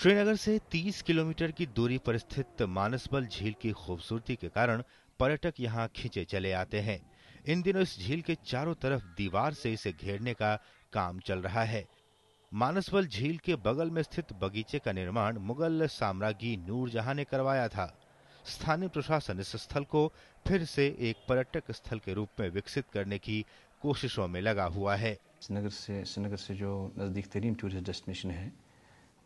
श्रीनगर से 30 किलोमीटर की दूरी पर स्थित मानसबल झील की खूबसूरती के कारण पर्यटक यहाँ खींचे चले आते हैं इन दिनों इस झील के चारों तरफ दीवार से इसे घेरने का काम चल रहा है मानसबल झील के बगल में स्थित बगीचे का निर्माण मुगल साम्राज्ञी नूरजहां ने करवाया था स्थानीय प्रशासन इस स्थल को फिर से एक पर्यटक स्थल के रूप में विकसित करने की कोशिशों में लगा हुआ है श्रीनगर से श्रीनगर से जो नज़दीक तरीन टूरिस्ट डेस्टिनेशन है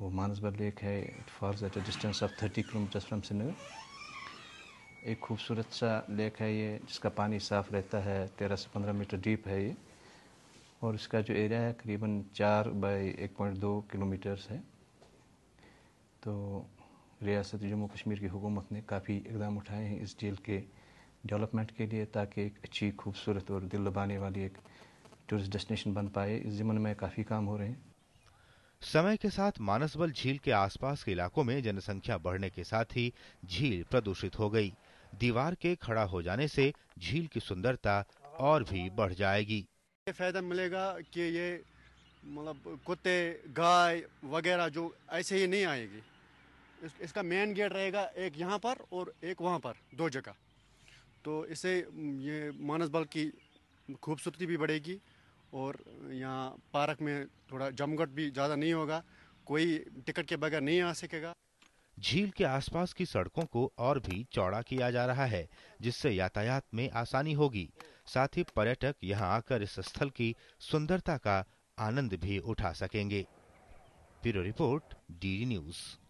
वो मानसबर लेक है it falls at a distance of thirty kilometres from Srinagar एक खूबसूरत सा लेक है ये जिसका पानी साफ़ रहता है तेरह से पंद्रह मीटर डीप है ये और इसका जो एरिया है करीबन चार बाई एक पॉइंट दो किलोमीटर्स है तो रियासत जम्मू कश्मीर की हुकूमत ने काफ़ी इकदाम उठाए हैं इस झील के डेवलपमेंट के लिए ताकि एक अच्छी खूबसूरत और दिल लुभाने वाली एक टूरिस्ट डेस्टिनेशन बन पाए इस जमन में काफ़ी काम हो रहे हैं समय के साथ मानसबल झील के आसपास के इलाकों में जनसंख्या बढ़ने के साथ ही झील प्रदूषित हो गई दीवार के खड़ा हो जाने से झील की सुंदरता और भी बढ़ जाएगी ये फायदा मिलेगा कि ये मतलब कुत्ते गाय वगैरह जो ऐसे ही नहीं आएगी इस, इसका मेन गेट रहेगा एक यहाँ पर और एक वहाँ पर दो जगह तो इसे ये मानस बल की खूबसूरती भी बढ़ेगी और यहाँ पार्क में थोड़ा जमघट भी ज़्यादा नहीं होगा कोई टिकट के बगैर नहीं आ सकेगा झील के आसपास की सड़कों को और भी चौड़ा किया जा रहा है जिससे यातायात में आसानी होगी साथ ही पर्यटक यहाँ आकर इस स्थल की सुंदरता का आनंद भी उठा सकेंगे ब्यूरो रिपोर्ट डी न्यूज़